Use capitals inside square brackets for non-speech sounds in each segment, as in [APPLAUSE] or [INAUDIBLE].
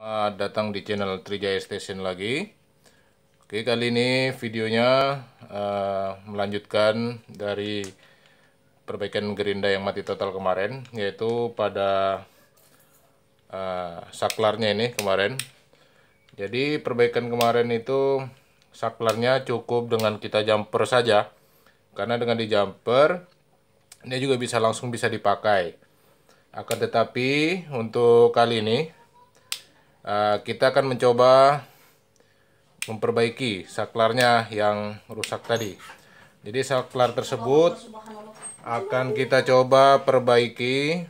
Selamat datang di channel Trijaya Station lagi Oke kali ini videonya uh, melanjutkan dari perbaikan gerinda yang mati total kemarin Yaitu pada uh, saklarnya ini kemarin Jadi perbaikan kemarin itu saklarnya cukup dengan kita jumper saja Karena dengan di jumper ini juga bisa langsung bisa dipakai akan tetapi untuk kali ini Eh, kita akan mencoba memperbaiki saklarnya yang rusak tadi jadi saklar tersebut akan kita coba perbaiki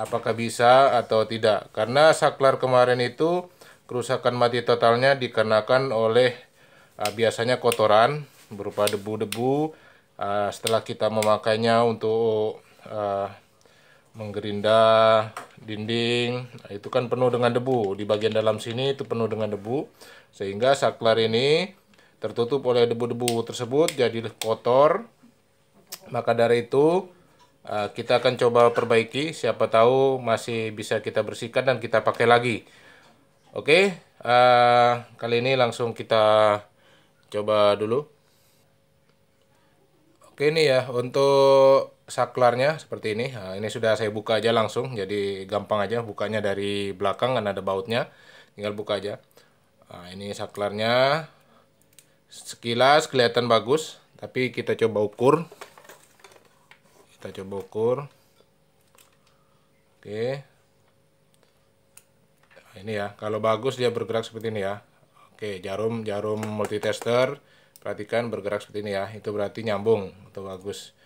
apakah bisa atau tidak karena saklar kemarin itu kerusakan mati totalnya dikarenakan oleh uh, biasanya kotoran berupa debu-debu uh, setelah kita memakainya untuk uh, menggerinda dinding nah, itu kan penuh dengan debu di bagian dalam sini itu penuh dengan debu sehingga saklar ini tertutup oleh debu-debu tersebut jadi kotor maka dari itu eh, kita akan coba perbaiki siapa tahu masih bisa kita bersihkan dan kita pakai lagi oke eh, kali ini langsung kita coba dulu oke ini ya untuk saklarnya seperti ini. Nah, ini sudah saya buka aja langsung, jadi gampang aja bukanya dari belakang karena ada bautnya, tinggal buka aja. Nah, ini saklarnya sekilas kelihatan bagus, tapi kita coba ukur. Kita coba ukur. Oke. Nah, ini ya, kalau bagus dia bergerak seperti ini ya. Oke, jarum jarum multitester perhatikan bergerak seperti ini ya, itu berarti nyambung atau bagus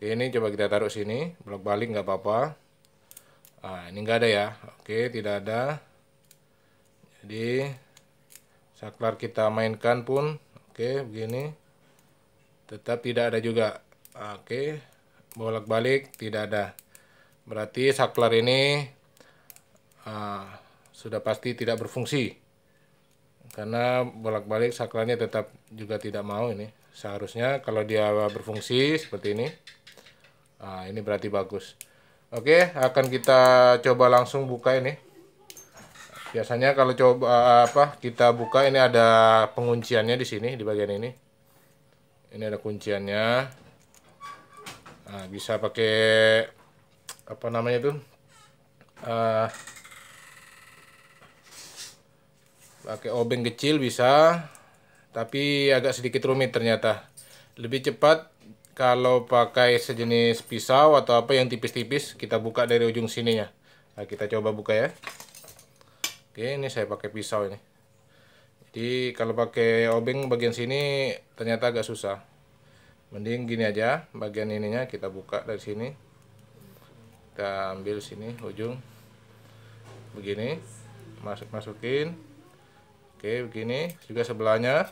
ini coba kita taruh sini bolak balik nggak apa-apa nah, ini nggak ada ya oke tidak ada jadi saklar kita mainkan pun oke begini tetap tidak ada juga oke bolak balik tidak ada berarti saklar ini uh, sudah pasti tidak berfungsi karena bolak balik saklarnya tetap juga tidak mau ini seharusnya kalau dia berfungsi seperti ini Nah, ini berarti bagus. Oke, akan kita coba langsung buka ini. Biasanya kalau coba ah, apa kita buka ini ada pengunciannya di sini di bagian ini. Ini ada kunciannya. Nah, bisa pakai apa namanya itu? Uh, pakai obeng kecil bisa, tapi agak sedikit rumit ternyata. Lebih cepat kalau pakai sejenis pisau atau apa yang tipis-tipis kita buka dari ujung sininya nah, kita coba buka ya oke ini saya pakai pisau ini jadi kalau pakai obeng bagian sini ternyata agak susah mending gini aja bagian ininya kita buka dari sini kita ambil sini ujung begini masuk masukin oke begini juga sebelahnya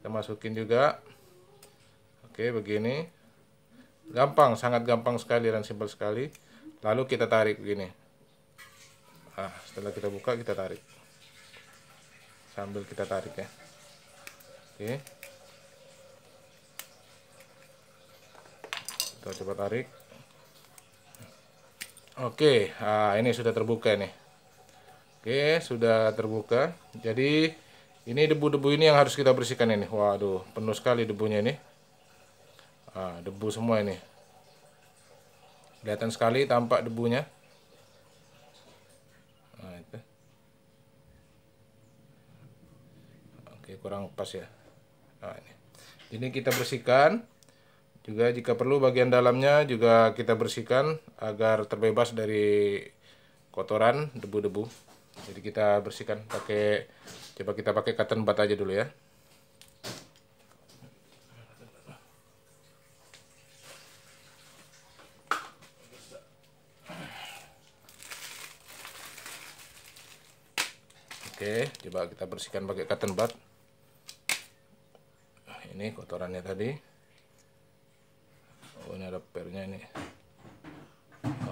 kita masukin juga Oke, begini. Gampang, sangat gampang sekali dan simpel sekali. Lalu kita tarik begini. Nah, setelah kita buka, kita tarik. Sambil kita tarik ya. Oke. Kita coba tarik. Oke, nah, ini sudah terbuka nih. Oke, sudah terbuka. Jadi, ini debu-debu ini yang harus kita bersihkan ini. Waduh, penuh sekali debunya ini debu semua ini kelihatan sekali tampak debunya nah, itu. oke kurang pas ya nah, ini. ini kita bersihkan juga jika perlu bagian dalamnya juga kita bersihkan agar terbebas dari kotoran debu-debu jadi kita bersihkan pakai coba kita pakai cotton bud aja dulu ya Oke, coba kita bersihkan pakai cotton bud. Ah, ini kotorannya tadi. Oh, ini ada pernya ini.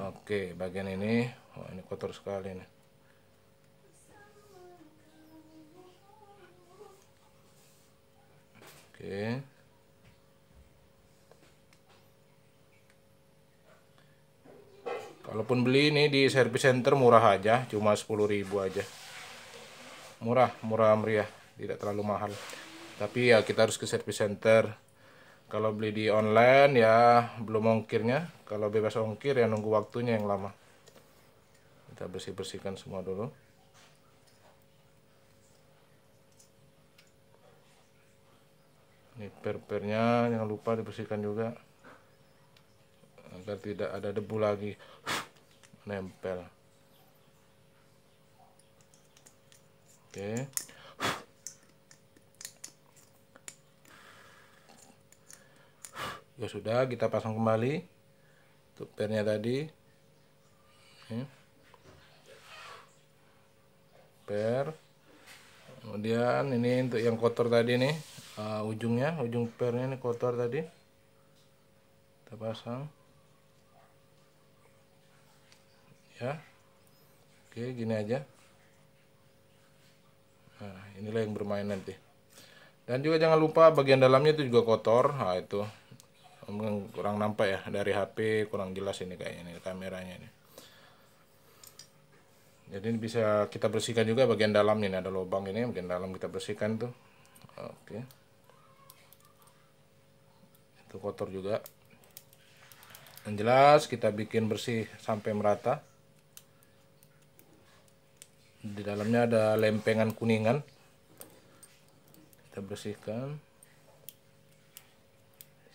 Oke, bagian ini, oh ini kotor sekali ini Oke. Kalaupun beli ini di service center murah aja, cuma 10.000 aja murah murah meriah tidak terlalu mahal tapi ya kita harus ke service center kalau beli di online ya belum ongkirnya kalau bebas ongkir ya nunggu waktunya yang lama kita bersih-bersihkan semua dulu ini per-pernya jangan lupa dibersihkan juga agar tidak ada debu lagi nempel Oke. Ya sudah, kita pasang kembali tupernya tadi. Ini. Per. Kemudian ini untuk yang kotor tadi nih, uh, ujungnya, ujung pernya ini kotor tadi. Kita pasang. Ya. Oke, gini aja inilah yang bermain nanti dan juga jangan lupa bagian dalamnya itu juga kotor nah itu kurang nampak ya dari HP kurang jelas ini kayaknya ini kameranya ini jadi ini bisa kita bersihkan juga bagian dalam ini ada lubang ini bagian dalam kita bersihkan tuh oke itu kotor juga yang jelas kita bikin bersih sampai merata di dalamnya ada lempengan kuningan bersihkan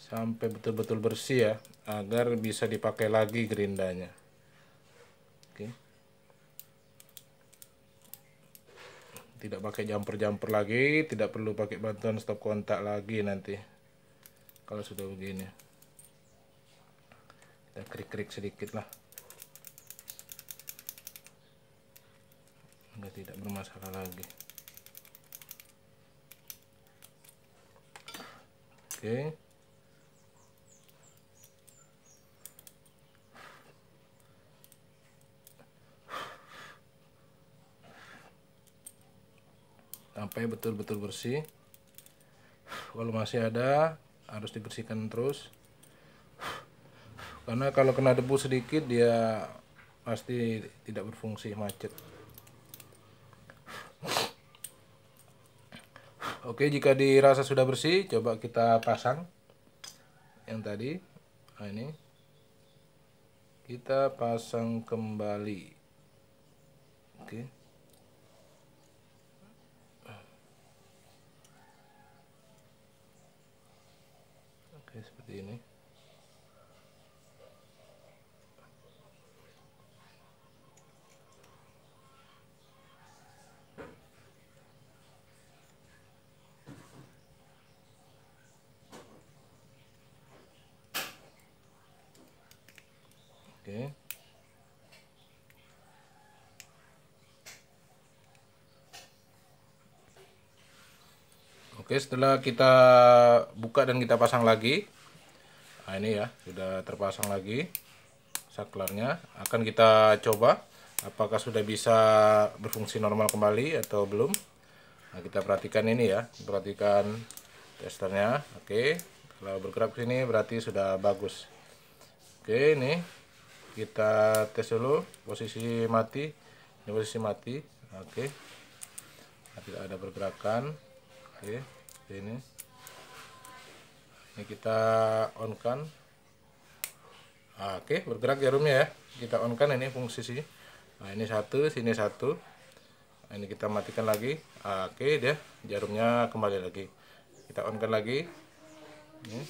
sampai betul-betul bersih ya agar bisa dipakai lagi gerindanya oke tidak pakai jumper-jumper lagi tidak perlu pakai bantuan stop kontak lagi nanti kalau sudah begini kita krik-krik sedikit lah agar tidak bermasalah lagi Oke. Sampai betul-betul bersih. Kalau masih ada, harus dibersihkan terus. Karena kalau kena debu sedikit, dia pasti tidak berfungsi macet. Oke, jika dirasa sudah bersih, coba kita pasang yang tadi. Nah, ini kita pasang kembali. Oke. Oke, setelah kita buka dan kita pasang lagi. Nah, ini ya, sudah terpasang lagi saklarnya. Akan kita coba apakah sudah bisa berfungsi normal kembali atau belum. Nah, kita perhatikan ini ya, perhatikan testernya. Oke, kalau bergerak ke sini berarti sudah bagus. Oke, ini kita tes dulu posisi mati. Ini posisi mati. Oke. Nah, tidak ada pergerakan. Oke ini ini kita on kan nah, oke bergerak jarumnya ya kita on kan ini fungsi sih nah ini satu sini satu nah, ini kita matikan lagi nah, oke dia jarumnya kembali lagi kita on kan lagi ini.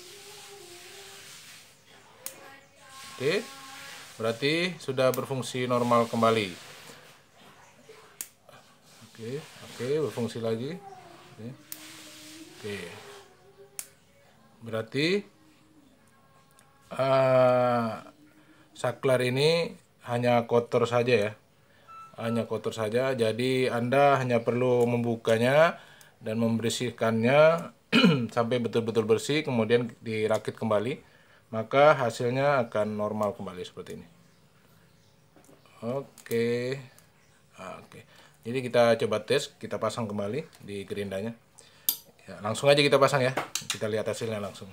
oke berarti sudah berfungsi normal kembali oke oke berfungsi lagi oke. Oke. Berarti uh, saklar ini hanya kotor saja ya. Hanya kotor saja. Jadi Anda hanya perlu membukanya dan membersihkannya [CLEARS THROAT] sampai betul-betul bersih kemudian dirakit kembali maka hasilnya akan normal kembali seperti ini oke ah, oke jadi kita coba tes kita pasang kembali di gerindanya Ya, langsung aja kita pasang ya. Kita lihat hasilnya langsung.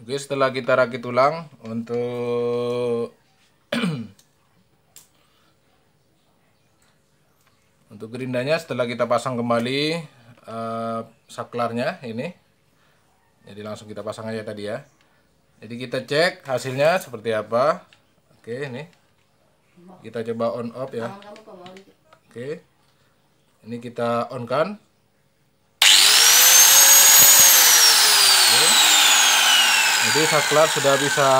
Oke, setelah kita rakit ulang untuk [CLEARS THROAT] untuk gerindanya setelah kita pasang kembali uh, saklarnya ini. Jadi langsung kita pasang aja tadi ya. Jadi kita cek hasilnya seperti apa. Oke, ini. Kita coba on off ya. Oke. Ini kita on kan. jadi saklar sudah bisa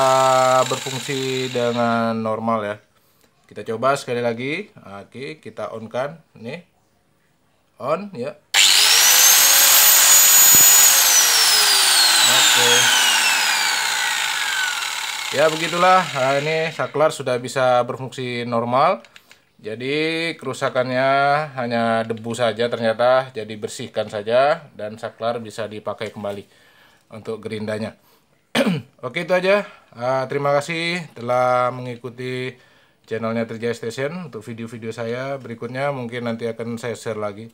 berfungsi dengan normal ya kita coba sekali lagi oke kita on kan nih on ya oke ya begitulah nah, ini saklar sudah bisa berfungsi normal jadi kerusakannya hanya debu saja ternyata jadi bersihkan saja dan saklar bisa dipakai kembali untuk gerindanya Oke itu aja. Ah, terima kasih telah mengikuti channelnya Trijaya Station untuk video-video saya. Berikutnya mungkin nanti akan saya share lagi.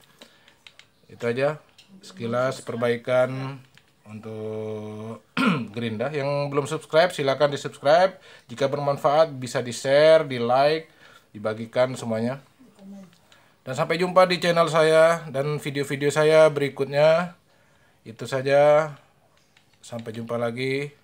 Itu aja. Sekilas perbaikan untuk [CLEARS THROAT] Gerinda. Yang belum subscribe silahkan di subscribe. Jika bermanfaat bisa di share, di like, dibagikan semuanya. Dan sampai jumpa di channel saya dan video-video saya berikutnya. Itu saja. Sampai jumpa lagi.